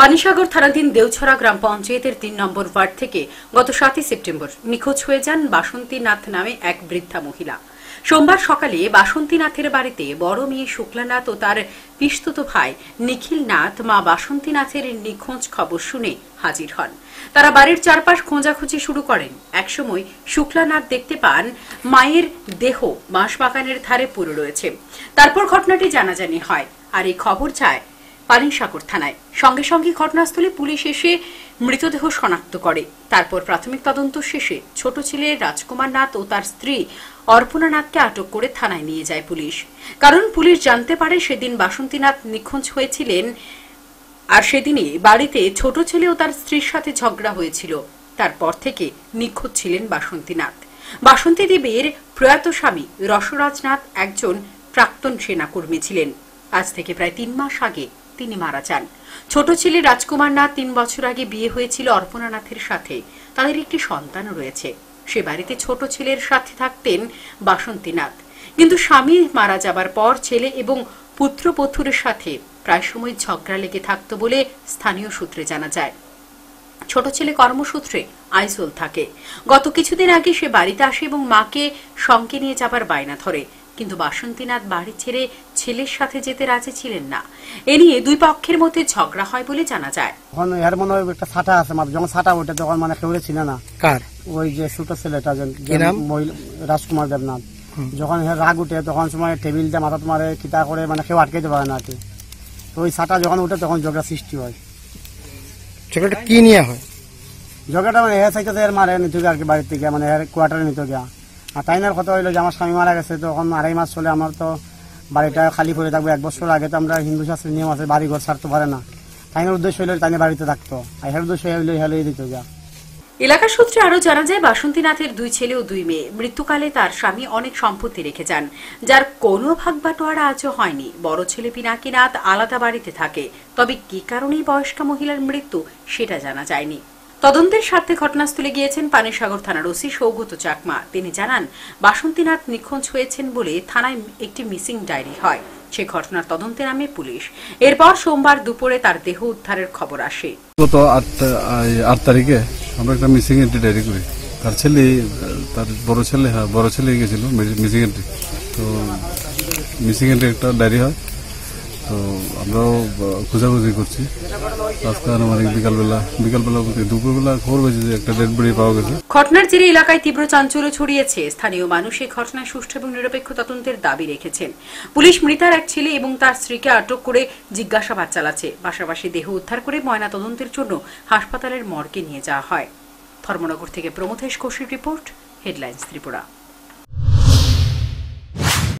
পানিসাগর থানাধীন দেওছড়া গ্রাম পঞ্চায়েতের তিন নম্বর ওয়ার্ড থেকে গত সাতই সেপ্টেম্বর নিখোঁজ হয়ে যান বাসন্তীনাথ নামে এক বৃদ্ধা মহিলা সোমবার সকালে বাসন্তীনাথের বাড়িতে বড় মেয়ে শুক্লানাথ ও তার পিস্তুত ভাই নিখিল নাথ মা বাসন্তীনাথের নিখোঁজ খবর শুনে হাজির হন তারা বাড়ির চারপাশ খোঁজাখুঁজি শুরু করেন একসময় শুক্লানাথ দেখতে পান মায়ের দেহ বাঁশবাগানের ধারে পুরো রয়েছে তারপর ঘটনাটি জানাজানি হয় আর এই খবর চায় পালিনসাগর থানায় সঙ্গে সঙ্গে ঘটনাস্থলে পুলিশ এসে মৃতদেহ শনাক্ত করে তারপর প্রাথমিক তদন্ত শেষে ছোট ছেলে রাজকুমার নাথ ও তার স্ত্রী অর্পণা নাথকে আটক করে থানায় নিয়ে যায় পুলিশ কারণ পুলিশ জানতে পারে সেদিন বাসন্তীনাথ নিখোঁজ হয়েছিলেন আর সেদিনই বাড়িতে ছোট ছেলে ও তার স্ত্রীর সাথে ঝগড়া হয়েছিল তারপর থেকে নিখোঁজ ছিলেন বাসন্তীনাথ বাসন্তী দেবের প্রয়াত স্বামী রসরাজনাথ একজন প্রাক্তন সেনাকর্মী ছিলেন আজ থেকে প্রায় তিন মাস আগে তিনি মারা যান ছোট ছেলে রাজকুমার নাথ তিন বছর আগে বিয়ে হয়েছিল অর্পণা নাথের সাথে তাদের একটি সন্তান রয়েছে সে বাড়িতে ছোট ছেলের সাথে থাকতেন বাসন্তীনাথ কিন্তু স্বামী মারা যাবার পর ছেলে এবং পুত্রপথুরের সাথে প্রায় সময় ঝগড়া লেগে থাকত বলে স্থানীয় সূত্রে জানা যায় ছোট ছেলে কর্মসূত্রে আইসোল থাকে গত কিছুদিন আগে সে বাড়িতে আসে এবং মাকে সঙ্গে নিয়ে যাবার বায়না ধরে কিন্তু বাসন্তীনাথ বাড়ি ছেড়ে ছেলের সাথে যেতে রাজি ছিলেন না এ নিয়ে দুই পক্ষের মধ্যে ঝগড়া হয় বলে জানা যায় তখন এর মনে হয় একটা আছে মানে যখন তখন মানে কেউ ছিল না কার ওই যে ছোট ছেলেটা যে রাজকুমার দেবনাথ যখন রাগ উঠে তখন সময় টেবিলটা মাথা তোমার কিতা করে মানে কেউ আটকাইতে পারে না আর তো ওই ছাটা যখন উঠে তখন ঝগড়া সৃষ্টি হয় ঝগড়াটা কি নিয়ে হয় ঝগড়াটা মানে এর আর কি বাড়ির থেকে মানে এর কোয়ার্টারে নিতে গিয়া আর না কথা হইলো যে আমার স্বামী মারা গেছে তখন আড়াই মাস চলে আমার তো বাড়িটা খালি করে থাকবে এক বছর আগে তো আমরা হিন্দু শাস্ত্রের নিয়ম আছে বাড়ি ঘর ছাড়তে পারে না তাইনার উদ্দেশ্য হইলো তাইনের বাড়িতে থাকতো আর হের উদ্দেশ্য হইলো হেলোই দিত যা এলাকা সূত্রে আরও জানা যায় বাসন্তীনাথের দুই ছেলে ও দুই মেয়ে মৃত্যুকালে তার স্বামী অনেক সম্পত্তি রেখে যান যার কোনো ভাগ বাটোয়ারা আজও হয়নি বড় ছেলে পিনাকিনাথ আলাদা বাড়িতে থাকে তবে কি কারণেই বয়স্ক মহিলার মৃত্যু সেটা জানা যায়নি তদন্তের স্বার্থে ঘটনাস্থলে গিয়েছেন পানিসাগর থানার ওসি সৌগত চাকমা তিনি জানান বাসন্তীনাথ নিখোঁজ হয়েছেন বলে থানায় একটি মিসিং ডায়েরি হয় সে ঘটনার তদন্তে নামে পুলিশ এরপর সোমবার দুপুরে তার দেহ উদ্ধারের খবর আসে গত আট তারিখে আমরা একটা মিসিং এন্ট্রি ডায়েরি করি তার ছেলে তার বড় ছেলে হ্যাঁ বড় ছেলে গেছিল মিসিং এন্ট্রি তো মিসিং এন্ট্রি একটা ডায়েরি হয় তো আমরাও খোঁজাখুঁজি করছি আজকে আনুমানিক বিকালবেলা বিকালবেলা বলতে দুপুরবেলা খবর পেয়েছি যে একটা ডেড বডি পাওয়া গেছে ঘটনার জেরে এলাকায় তীব্র চাঞ্চল্য ছড়িয়েছে স্থানীয় মানুষ এই ঘটনা সুষ্ঠু এবং নিরপেক্ষ তদন্তের দাবি রেখেছেন পুলিশ মৃতার এক ছেলে এবং তার স্ত্রীকে আটক করে জিজ্ঞাসাবাদ চালাচ্ছে পাশাপাশি দেহ উদ্ধার করে ময়না তদন্তের জন্য হাসপাতালের মর্গে নিয়ে যাওয়া হয় ধর্মনগর থেকে প্রমথেশ কোশির রিপোর্ট হেডলাইন্স ত্রিপুরা